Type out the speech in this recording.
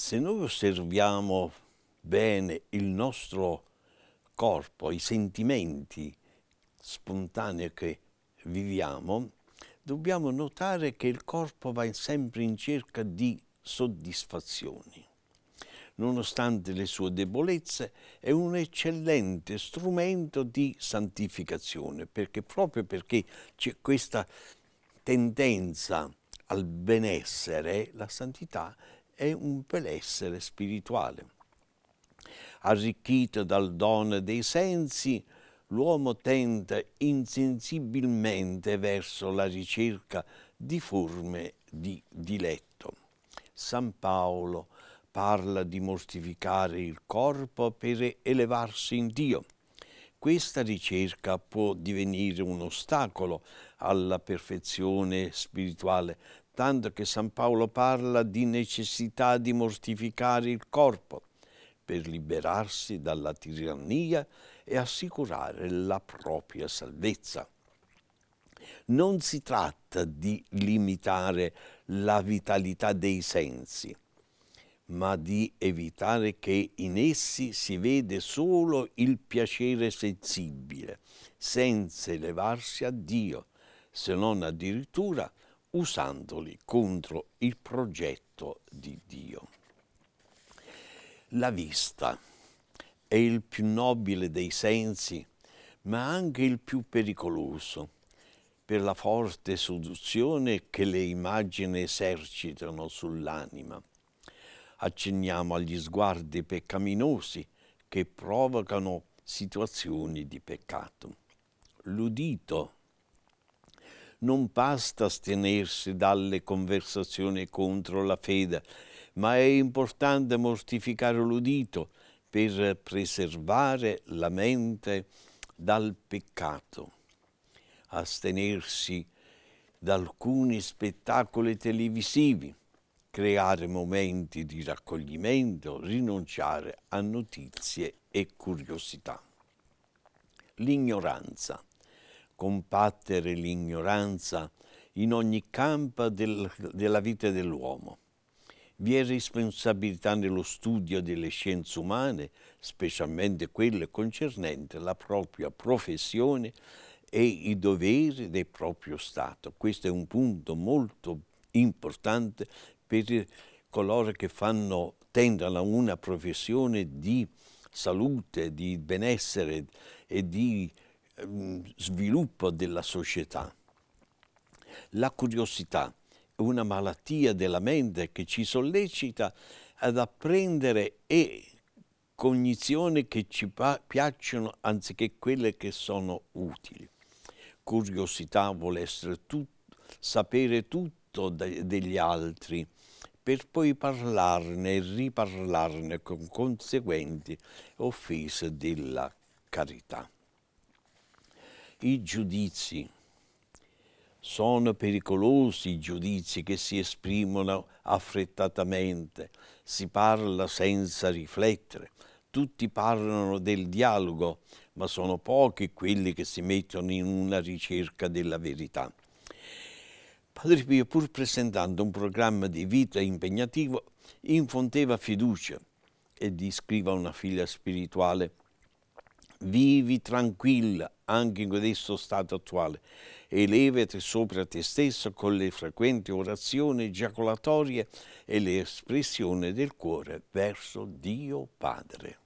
Se noi osserviamo bene il nostro corpo, i sentimenti spontanei che viviamo, dobbiamo notare che il corpo va sempre in cerca di soddisfazioni. Nonostante le sue debolezze, è un eccellente strumento di santificazione, perché proprio perché c'è questa tendenza al benessere, la santità è un benessere spirituale. Arricchito dal dono dei sensi, l'uomo tenta insensibilmente verso la ricerca di forme di diletto. San Paolo parla di mortificare il corpo per elevarsi in Dio. Questa ricerca può divenire un ostacolo alla perfezione spirituale tanto che San Paolo parla di necessità di mortificare il corpo per liberarsi dalla tirannia e assicurare la propria salvezza. Non si tratta di limitare la vitalità dei sensi, ma di evitare che in essi si vede solo il piacere sensibile, senza elevarsi a Dio, se non addirittura usandoli contro il progetto di Dio. La vista è il più nobile dei sensi, ma anche il più pericoloso per la forte seduzione che le immagini esercitano sull'anima. Accenniamo agli sguardi peccaminosi che provocano situazioni di peccato. L'udito non basta astenersi dalle conversazioni contro la fede, ma è importante mortificare l'udito per preservare la mente dal peccato. Astenersi da alcuni spettacoli televisivi, creare momenti di raccoglimento, rinunciare a notizie e curiosità. L'ignoranza combattere l'ignoranza in ogni campo del, della vita dell'uomo. Vi è responsabilità nello studio delle scienze umane, specialmente quelle concernenti la propria professione e i doveri del proprio Stato. Questo è un punto molto importante per coloro che fanno, tendono a una professione di salute, di benessere e di Ehm, sviluppo della società. La curiosità è una malattia della mente che ci sollecita ad apprendere e cognizioni che ci piacciono anziché quelle che sono utili. Curiosità vuole tut sapere tutto de degli altri per poi parlarne e riparlarne con conseguenti offese della carità i giudizi. Sono pericolosi i giudizi che si esprimono affrettatamente, si parla senza riflettere. Tutti parlano del dialogo, ma sono pochi quelli che si mettono in una ricerca della verità. Padre Pio, pur presentando un programma di vita impegnativo, infondeva fiducia e descriva una figlia spirituale Vivi tranquilla anche in questo stato attuale. Elevati sopra te stesso con le frequenti orazioni giacolatorie e le espressioni del cuore verso Dio Padre.